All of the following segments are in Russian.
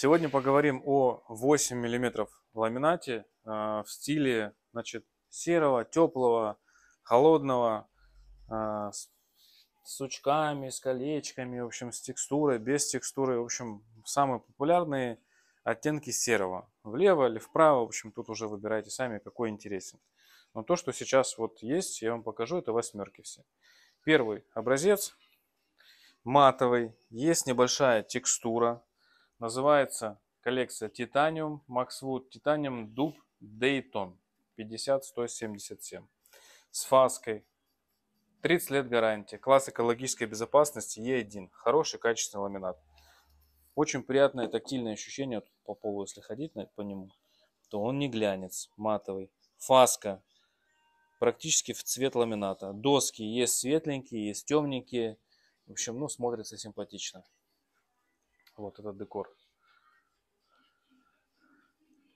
Сегодня поговорим о 8 мм ламинате а, в стиле значит, серого, теплого, холодного, а, с сучками, с колечками, в общем, с текстурой, без текстуры. В общем, самые популярные оттенки серого. Влево или вправо, в общем, тут уже выбирайте сами, какой интересен. Но то, что сейчас вот есть, я вам покажу, это восьмерки все. Первый образец матовый, есть небольшая текстура, Называется коллекция Титаниум Максвуд Титаниум Дуб Дейтон 50-177 с фаской. 30 лет гарантии. Класс экологической безопасности Е1. Хороший качественный ламинат. Очень приятное тактильное ощущение по полу, если ходить по нему, то он не глянец, матовый. Фаска практически в цвет ламината. Доски есть светленькие, есть темненькие. В общем, ну, смотрится симпатично. Вот этот декор.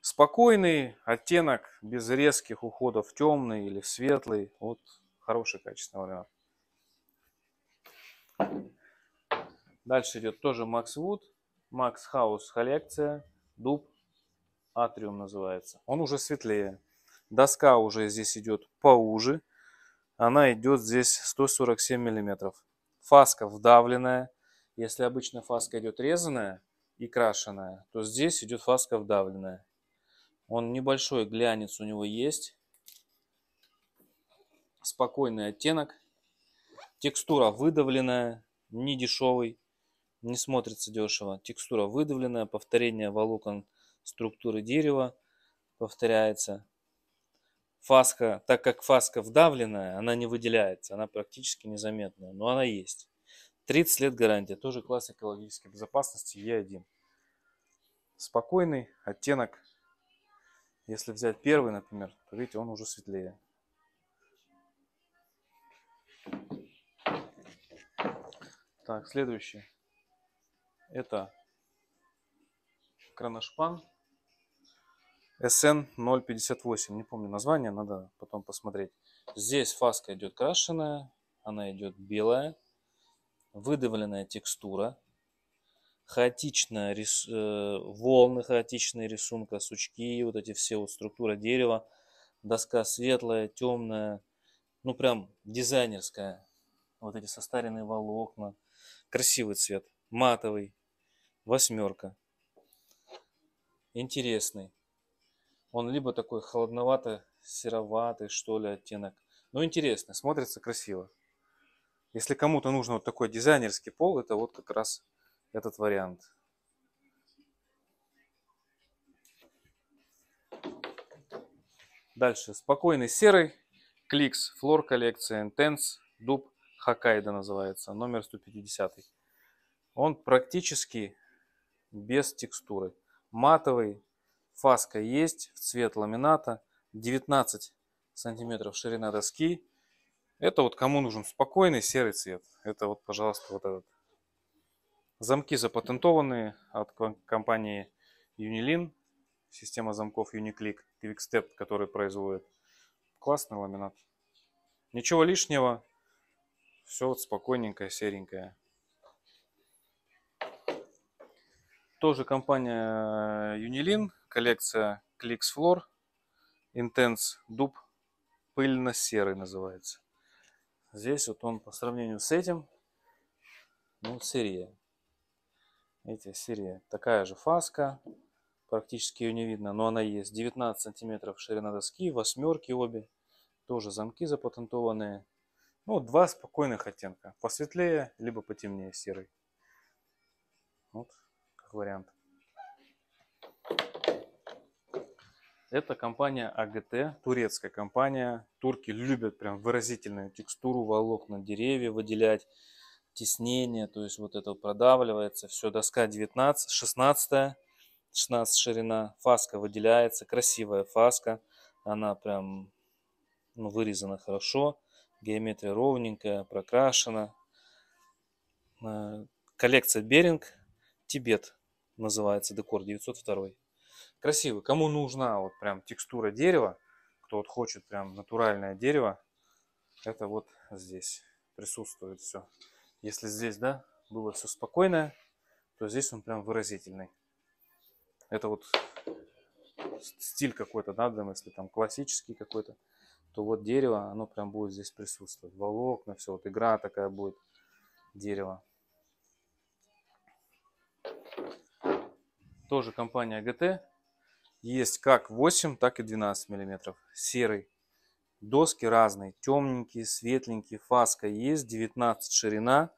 Спокойный оттенок, без резких уходов темный или светлый. Вот хороший качественный вариант. Дальше идет тоже Max Wood, Max House коллекция, дуб, атриум называется. Он уже светлее. Доска уже здесь идет поуже. Она идет здесь 147 миллиметров. Фаска вдавленная. Если обычно фаска идет резаная и крашеная, то здесь идет фаска вдавленная. Он небольшой глянец у него есть. Спокойный оттенок. Текстура выдавленная, не дешевый, не смотрится дешево. Текстура выдавленная, повторение волокон структуры дерева повторяется. Фаска, так как фаска вдавленная, она не выделяется, она практически незаметная, но она есть. 30 лет гарантия. Тоже класс экологической безопасности Е1. Спокойный оттенок. Если взять первый, например, то видите, он уже светлее. Так, следующий. Это кроношпан SN058. Не помню название, надо потом посмотреть. Здесь фаска идет крашеная, она идет белая выдавленная текстура, хаотичная рис... Э, волны хаотичные рисунка, сучки, вот эти все вот структура дерева, доска светлая, темная, ну прям дизайнерская, вот эти состаренные волокна, красивый цвет, матовый, восьмерка, интересный. Он либо такой холодновато-сероватый, что ли, оттенок, но интересный, смотрится красиво. Если кому-то нужен вот такой дизайнерский пол, это вот как раз этот вариант. Дальше. Спокойный серый. Кликс. Флор коллекция. Intense. Дуб. Хоккайдо называется. Номер 150. Он практически без текстуры. Матовый. Фаска есть. В цвет ламината. 19 сантиметров ширина доски. Это вот кому нужен спокойный серый цвет. Это вот, пожалуйста, вот этот. Замки запатентованные от компании Unilin. Система замков Uniclick, Quickstep, который производит. Классный ламинат. Ничего лишнего. Все вот спокойненькое, серенькое. Тоже компания э, Unilin, коллекция Clicks Floor, Intense Дуб, пыльно-серый называется. Здесь вот он по сравнению с этим, ну, серия. Эти серия. Такая же фаска, практически ее не видно, но она есть. 19 сантиметров ширина доски, восьмерки обе. Тоже замки запатентованные. Ну, два спокойных оттенка. Посветлее, либо потемнее серый. Вот, как вариант. Это компания АГТ, турецкая компания. Турки любят прям выразительную текстуру, волокна деревья выделять, теснение, то есть вот это продавливается. Все, доска 19, 16, 16 ширина, фаска выделяется, красивая фаска. Она прям ну, вырезана хорошо, геометрия ровненькая, прокрашена. Э, коллекция Беринг, Тибет называется, декор 902 красивый. Кому нужна вот прям текстура дерева, кто вот хочет прям натуральное дерево, это вот здесь присутствует все. Если здесь, да, было все спокойное, то здесь он прям выразительный. Это вот стиль какой-то, да, там, если там классический какой-то, то вот дерево, оно прям будет здесь присутствовать. Волокна, все, вот игра такая будет, дерево. Тоже компания ГТ, есть как 8, так и 12 миллиметров. Серый. Доски разные. Темненькие, светленькие. Фаска есть. 19 ширина.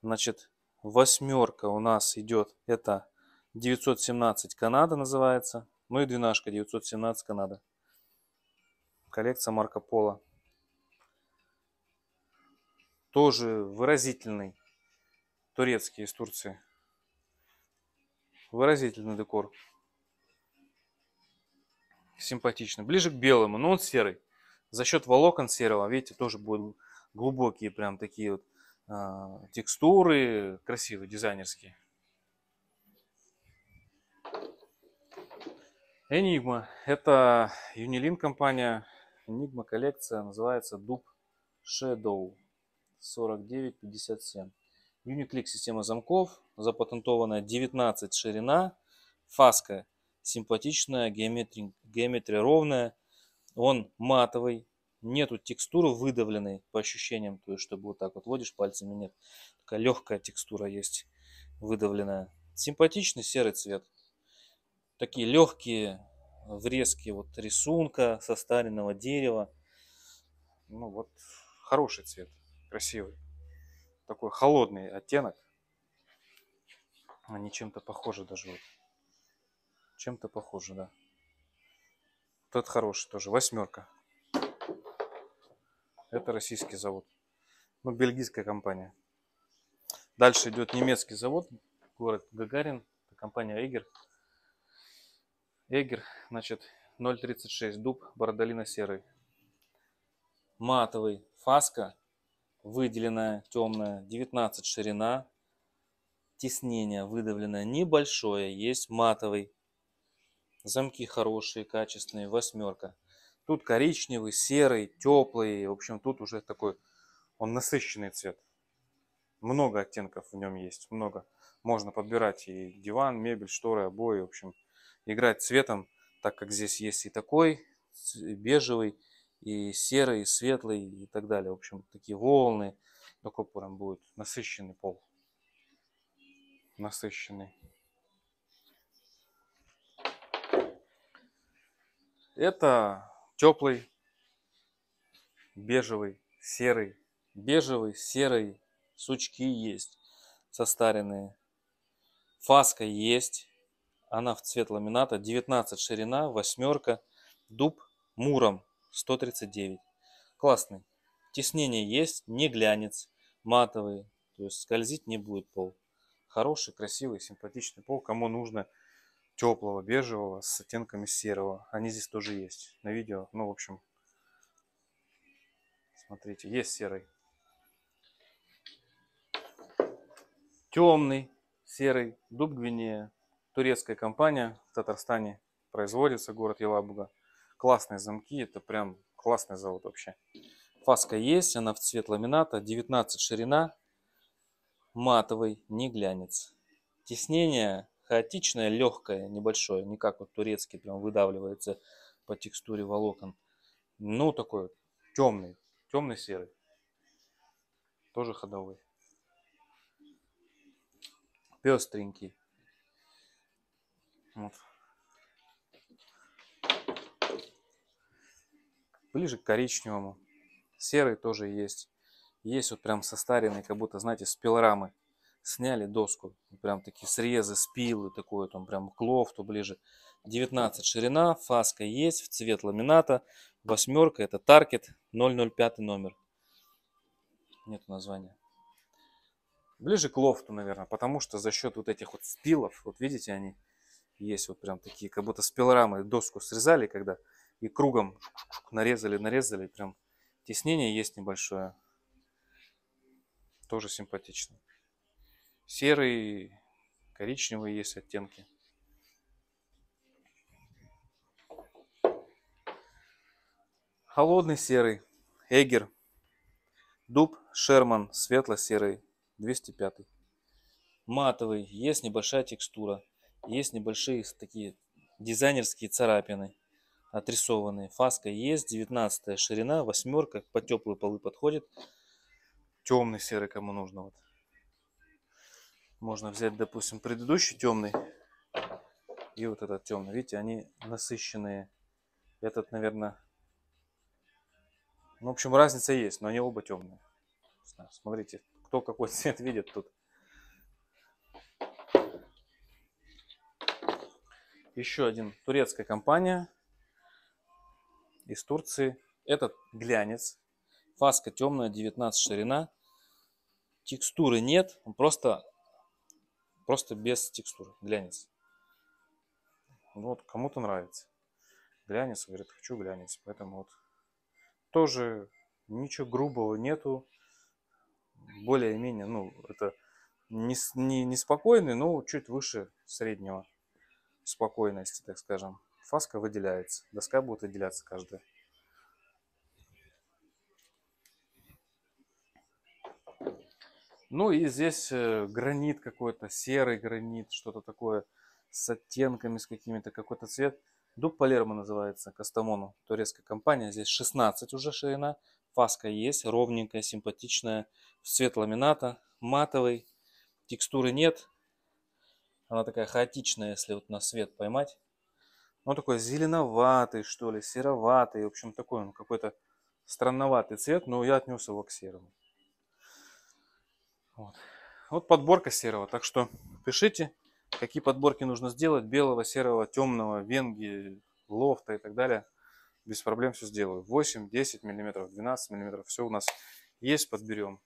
Значит, восьмерка у нас идет. Это 917 Канада называется. Ну и двенашка 917 Канада. Коллекция Марко Поло. Тоже выразительный турецкий из Турции. Выразительный декор симпатично. Ближе к белому, но он серый. За счет волокон серого, видите, тоже будут глубокие прям такие вот э, текстуры, красивые, дизайнерские. Enigma. Это Unilink компания. Enigma коллекция называется дуб Shadow 4957. Uniclick система замков, запатентованная 19 ширина, фаска симпатичная, геометри геометрия ровная, он матовый, нету текстуры выдавленной по ощущениям, то есть чтобы вот так вот водишь пальцами, нет. Такая легкая текстура есть, выдавленная. Симпатичный серый цвет. Такие легкие врезки вот рисунка состаренного дерева. Ну вот, хороший цвет, красивый. Такой холодный оттенок. Они чем-то похожи даже вот чем-то похоже, да. Тот хороший тоже. Восьмерка. Это российский завод. Ну, бельгийская компания. Дальше идет немецкий завод. Город Гагарин. Это компания Эгер. Эгер, значит, 0,36. Дуб бородолина серый. Матовый. Фаска выделенная, темная, 19 ширина, теснение выдавленное небольшое, есть матовый Замки хорошие, качественные, восьмерка. Тут коричневый, серый, теплый. В общем, тут уже такой, он насыщенный цвет. Много оттенков в нем есть, много. Можно подбирать и диван, мебель, шторы, обои. В общем, играть цветом, так как здесь есть и такой и бежевый, и серый, и светлый, и так далее. В общем, такие волны. Такой прям будет насыщенный пол. Насыщенный. Это теплый, бежевый, серый. Бежевый, серый. Сучки есть состаренные. Фаска есть. Она в цвет ламината. 19 ширина, восьмерка. Дуб муром 139. Классный. Теснение есть, не глянец. Матовый. То есть скользить не будет пол. Хороший, красивый, симпатичный пол. Кому нужно теплого бежевого с оттенками серого. Они здесь тоже есть на видео. Ну, в общем, смотрите, есть серый. Темный серый дуб Гвинея. Турецкая компания в Татарстане производится, город Елабуга. Классные замки, это прям классный завод вообще. Фаска есть, она в цвет ламината, 19 ширина, матовый, не глянец. Теснение хаотичное, легкое, небольшое, не как вот турецкий, прям выдавливается по текстуре волокон. Ну, такой темный, темный серый. Тоже ходовой. Пестренький. Вот. Ближе к коричневому. Серый тоже есть. Есть вот прям состаренный, как будто, знаете, с пилорамы сняли доску, прям такие срезы, спилы, такое там прям к лофту ближе. 19 ширина, фаска есть, в цвет ламината, восьмерка, это таргет, 005 номер. Нет названия. Ближе к лофту, наверное, потому что за счет вот этих вот спилов, вот видите, они есть вот прям такие, как будто спилорамы доску срезали, когда и кругом нарезали, нарезали, прям теснение есть небольшое. Тоже симпатично серый коричневый есть оттенки. Холодный серый, Эгер, дуб Шерман, светло-серый, 205. Матовый, есть небольшая текстура, есть небольшие такие дизайнерские царапины отрисованные. Фаска есть, 19 ширина, восьмерка, по теплые полы подходит. Темный серый, кому нужно. Вот. Можно взять, допустим, предыдущий темный и вот этот темный. Видите, они насыщенные. Этот, наверное... Ну, в общем, разница есть, но они оба темные. Смотрите, кто какой цвет видит тут. Еще один турецкая компания из Турции. Этот глянец. Фаска темная, 19 ширина. Текстуры нет, он просто Просто без текстур, глянец. Ну вот, кому-то нравится. Глянец, говорит, хочу глянец. Поэтому вот тоже ничего грубого нету. Более-менее, ну, это не, не, не спокойный, но чуть выше среднего спокойности, так скажем. Фаска выделяется, доска будет выделяться каждая. Ну и здесь э, гранит какой-то, серый гранит, что-то такое с оттенками, с какими-то, какой-то цвет. Дуб Палермо называется, Кастамону, турецкая компания. Здесь 16 уже ширина, фаска есть, ровненькая, симпатичная, цвет ламината, матовый, текстуры нет. Она такая хаотичная, если вот на свет поймать. ну такой зеленоватый, что ли, сероватый, в общем, такой он какой-то странноватый цвет, но я отнес его к серому. Вот. вот подборка серого. Так что пишите, какие подборки нужно сделать. Белого, серого, темного, венги, лофта и так далее. Без проблем все сделаю. 8, 10 миллиметров, 12 миллиметров. Все у нас есть, подберем.